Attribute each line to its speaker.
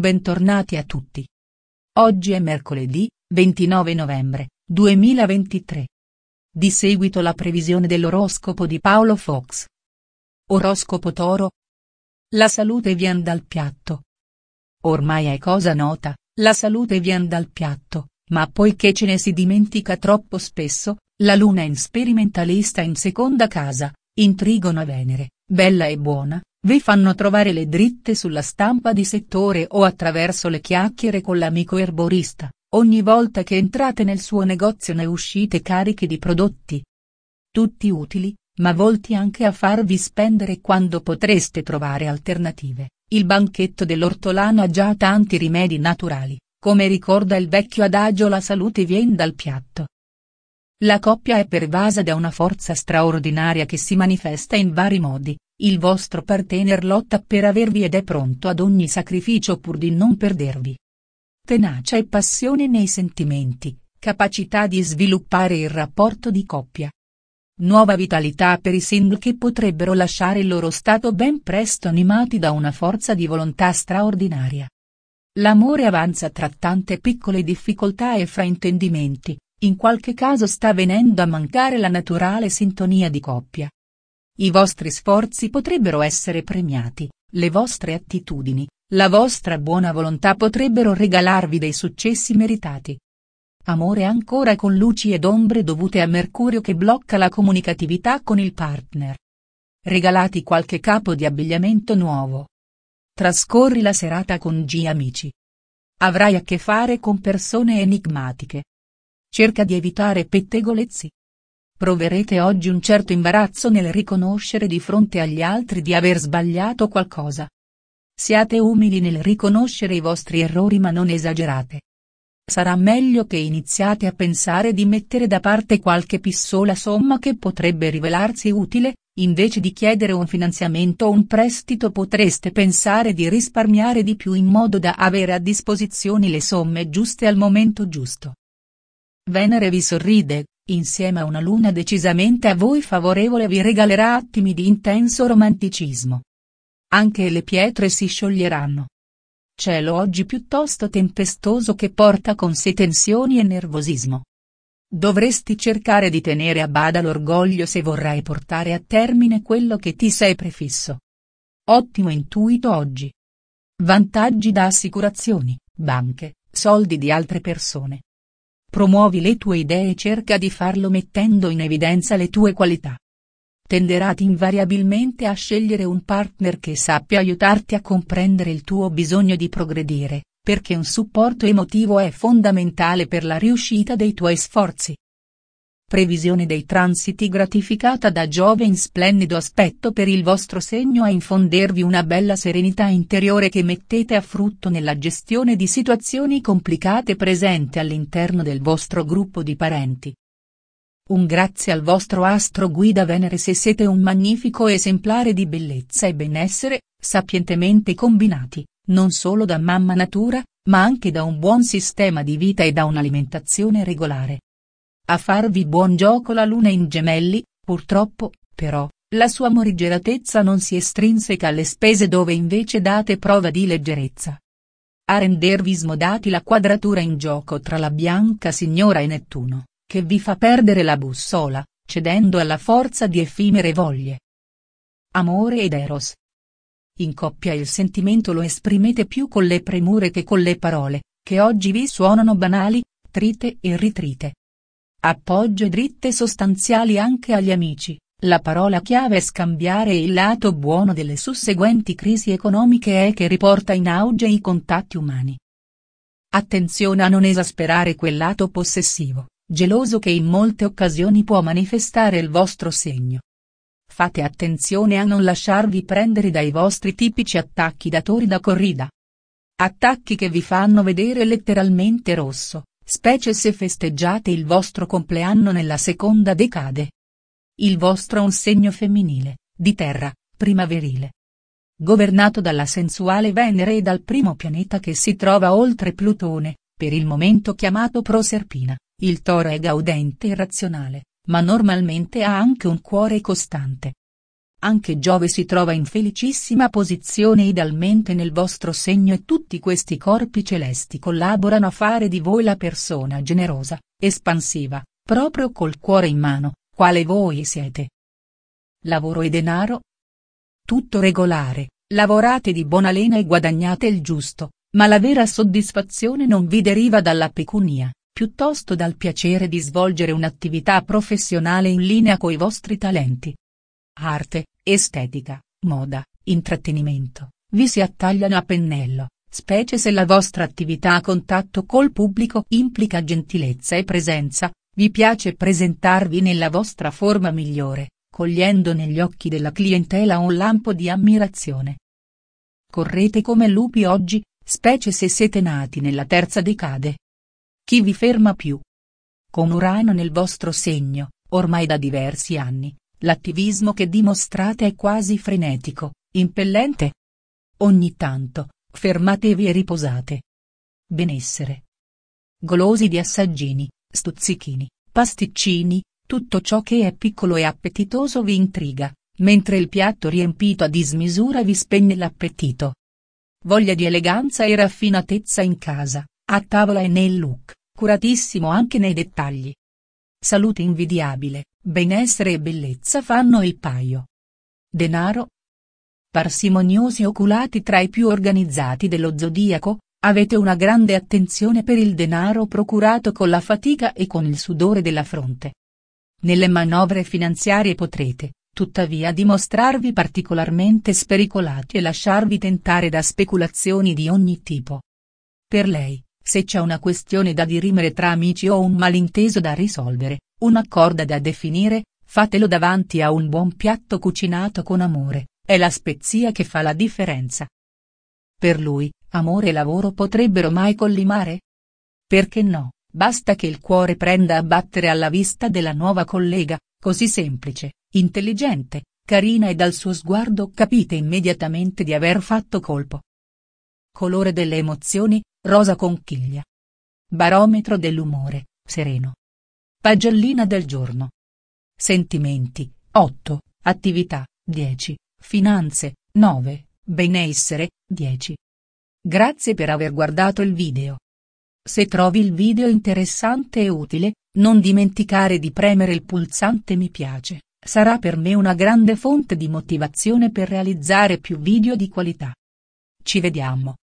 Speaker 1: Bentornati a tutti. Oggi è mercoledì, 29 novembre, 2023. Di seguito la previsione dell'oroscopo di Paolo Fox. Oroscopo Toro. La salute vien dal piatto. Ormai è cosa nota, la salute vien dal piatto, ma poiché ce ne si dimentica troppo spesso, la luna in sperimentalista in seconda casa, intrigono a Venere, bella e buona, vi fanno trovare le dritte sulla stampa di settore o attraverso le chiacchiere con l'amico erborista, ogni volta che entrate nel suo negozio ne uscite carichi di prodotti. Tutti utili, ma volti anche a farvi spendere quando potreste trovare alternative. Il banchetto dell'ortolano ha già tanti rimedi naturali, come ricorda il vecchio adagio la salute vien dal piatto. La coppia è pervasa da una forza straordinaria che si manifesta in vari modi, il vostro partner lotta per avervi ed è pronto ad ogni sacrificio pur di non perdervi. Tenacia e passione nei sentimenti, capacità di sviluppare il rapporto di coppia. Nuova vitalità per i single che potrebbero lasciare il loro stato ben presto animati da una forza di volontà straordinaria. L'amore avanza tra tante piccole difficoltà e fraintendimenti, in qualche caso sta venendo a mancare la naturale sintonia di coppia, i vostri sforzi potrebbero essere premiati, le vostre attitudini, la vostra buona volontà potrebbero regalarvi dei successi meritati. Amore ancora con luci ed ombre dovute a Mercurio che blocca la comunicatività con il partner. Regalati qualche capo di abbigliamento nuovo. Trascorri la serata con G amici. Avrai a che fare con persone enigmatiche. Cerca di evitare pettegolezzi. Proverete oggi un certo imbarazzo nel riconoscere di fronte agli altri di aver sbagliato qualcosa. Siate umili nel riconoscere i vostri errori ma non esagerate. Sarà meglio che iniziate a pensare di mettere da parte qualche pissola somma che potrebbe rivelarsi utile, invece di chiedere un finanziamento o un prestito potreste pensare di risparmiare di più in modo da avere a disposizione le somme giuste al momento giusto. Venere vi sorride, Insieme a una luna decisamente a voi favorevole vi regalerà attimi di intenso romanticismo. Anche le pietre si scioglieranno. Cielo oggi piuttosto tempestoso che porta con sé tensioni e nervosismo. Dovresti cercare di tenere a bada l'orgoglio se vorrai portare a termine quello che ti sei prefisso. Ottimo intuito oggi. Vantaggi da assicurazioni, banche, soldi di altre persone. Promuovi le tue idee e cerca di farlo mettendo in evidenza le tue qualità. Tenderati invariabilmente a scegliere un partner che sappia aiutarti a comprendere il tuo bisogno di progredire, perché un supporto emotivo è fondamentale per la riuscita dei tuoi sforzi. Previsione dei transiti gratificata da Giove in splendido aspetto per il vostro segno a infondervi una bella serenità interiore che mettete a frutto nella gestione di situazioni complicate presente all'interno del vostro gruppo di parenti. Un grazie al vostro astro guida Venere se siete un magnifico esemplare di bellezza e benessere, sapientemente combinati, non solo da mamma natura, ma anche da un buon sistema di vita e da un'alimentazione regolare. A farvi buon gioco la luna in gemelli, purtroppo, però, la sua morigeratezza non si estrinseca alle spese dove invece date prova di leggerezza. A rendervi smodati la quadratura in gioco tra la bianca signora e Nettuno, che vi fa perdere la bussola, cedendo alla forza di effimere voglie. Amore ed Eros. In coppia il sentimento lo esprimete più con le premure che con le parole, che oggi vi suonano banali, trite e ritrite. Appoggio dritte sostanziali anche agli amici, la parola chiave è scambiare il lato buono delle susseguenti crisi economiche e che riporta in auge i contatti umani. Attenzione a non esasperare quel lato possessivo, geloso che in molte occasioni può manifestare il vostro segno. Fate attenzione a non lasciarvi prendere dai vostri tipici attacchi datori da corrida. Attacchi che vi fanno vedere letteralmente rosso, specie se festeggiate il vostro compleanno nella seconda decade. Il vostro è un segno femminile, di terra, primaverile. Governato dalla sensuale Venere e dal primo pianeta che si trova oltre Plutone, per il momento chiamato Proserpina, il toro è gaudente e razionale, ma normalmente ha anche un cuore costante. Anche Giove si trova in felicissima posizione idealmente nel vostro segno e tutti questi corpi celesti collaborano a fare di voi la persona generosa, espansiva, proprio col cuore in mano, quale voi siete. Lavoro e denaro? Tutto regolare, lavorate di buona lena e guadagnate il giusto, ma la vera soddisfazione non vi deriva dalla pecunia, piuttosto dal piacere di svolgere un'attività professionale in linea coi vostri talenti arte, estetica, moda, intrattenimento, vi si attagliano a pennello, specie se la vostra attività a contatto col pubblico implica gentilezza e presenza, vi piace presentarvi nella vostra forma migliore, cogliendo negli occhi della clientela un lampo di ammirazione. Correte come lupi oggi, specie se siete nati nella terza decade. Chi vi ferma più? Con Urano nel vostro segno, ormai da diversi anni, L'attivismo che dimostrate è quasi frenetico, impellente. Ogni tanto, fermatevi e riposate. Benessere. Golosi di assaggini, stuzzichini, pasticcini, tutto ciò che è piccolo e appetitoso vi intriga, mentre il piatto riempito a dismisura vi spegne l'appetito. Voglia di eleganza e raffinatezza in casa, a tavola e nel look, curatissimo anche nei dettagli. Salute invidiabile, Benessere e bellezza fanno il paio. Denaro. Parsimoniosi oculati tra i più organizzati dello zodiaco, avete una grande attenzione per il denaro procurato con la fatica e con il sudore della fronte. Nelle manovre finanziarie potrete, tuttavia dimostrarvi particolarmente spericolati e lasciarvi tentare da speculazioni di ogni tipo. Per lei, se c'è una questione da dirimere tra amici o un malinteso da risolvere, una corda da definire, fatelo davanti a un buon piatto cucinato con amore, è la spezia che fa la differenza. Per lui, amore e lavoro potrebbero mai collimare? Perché no, basta che il cuore prenda a battere alla vista della nuova collega, così semplice, intelligente, carina e dal suo sguardo capite immediatamente di aver fatto colpo. Colore delle emozioni, rosa conchiglia. Barometro dell'umore, sereno, Pagellina del giorno. Sentimenti, 8, attività, 10, finanze, 9, benessere, 10. Grazie per aver guardato il video. Se trovi il video interessante e utile, non dimenticare di premere il pulsante mi piace, sarà per me una grande fonte di motivazione per realizzare più video di qualità. Ci vediamo.